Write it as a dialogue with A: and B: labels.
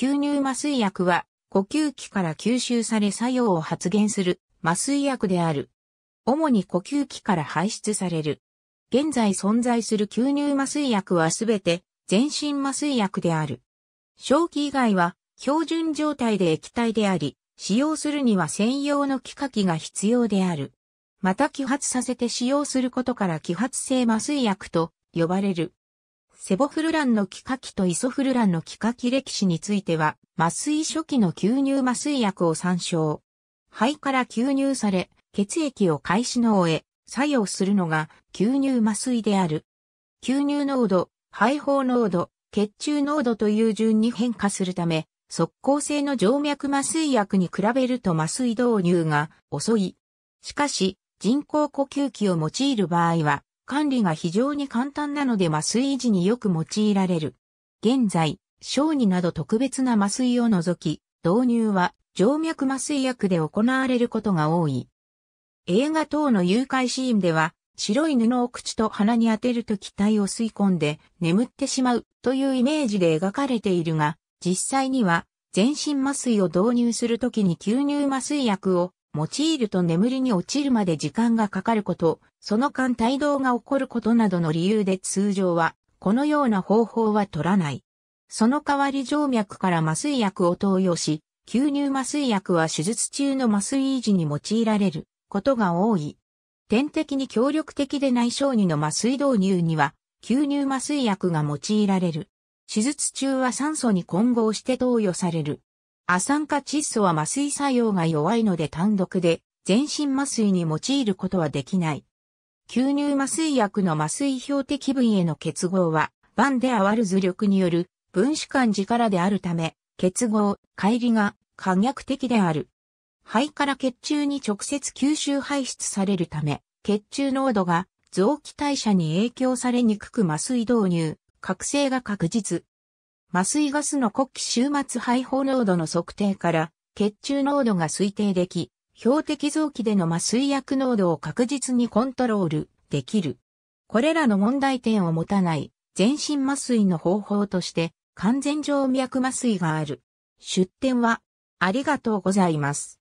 A: 吸入麻酔薬は、呼吸器から吸収され作用を発現する麻酔薬である。主に呼吸器から排出される。現在存在する吸入麻酔薬はすべて全身麻酔薬である。正気以外は標準状態で液体であり、使用するには専用の気化器が必要である。また揮発させて使用することから揮発性麻酔薬と呼ばれる。セボフルランの気化器とイソフルランの気化器歴史については、麻酔初期の吸入麻酔薬を参照。肺から吸入され、血液を開始終え、作用するのが吸入麻酔である。吸入濃度、肺胞濃度、血中濃度という順に変化するため、速効性の静脈麻酔薬に比べると麻酔導入が遅い。しかし、人工呼吸器を用いる場合は、管理が非常に簡単なので麻酔時によく用いられる。現在、小児など特別な麻酔を除き、導入は静脈麻酔薬で行われることが多い。映画等の誘拐シーンでは、白い布を口と鼻に当てると気体を吸い込んで眠ってしまうというイメージで描かれているが、実際には全身麻酔を導入するときに吸入麻酔薬を用いると眠りに落ちるまで時間がかかること、その間帯動が起こることなどの理由で通常は、このような方法は取らない。その代わり静脈から麻酔薬を投与し、吸入麻酔薬は手術中の麻酔維持に用いられることが多い。点滴に協力的でない小児の麻酔導入には、吸入麻酔薬が用いられる。手術中は酸素に混合して投与される亜酸化窒素は麻酔作用が弱いので単独で全身麻酔に用いることはできない。吸入麻酔薬の麻酔標的部位への結合は、バンデアワルズ力による分子間力であるため、結合、乖離が可逆的である。肺から血中に直接吸収排出されるため、血中濃度が臓器代謝に影響されにくく麻酔導入、覚醒が確実。麻酔ガスの国気終末配合濃度の測定から、血中濃度が推定でき、標的臓器での麻酔薬濃度を確実にコントロールできる。これらの問題点を持たない全身麻酔の方法として完全静脈麻酔がある。出典はありがとうございます。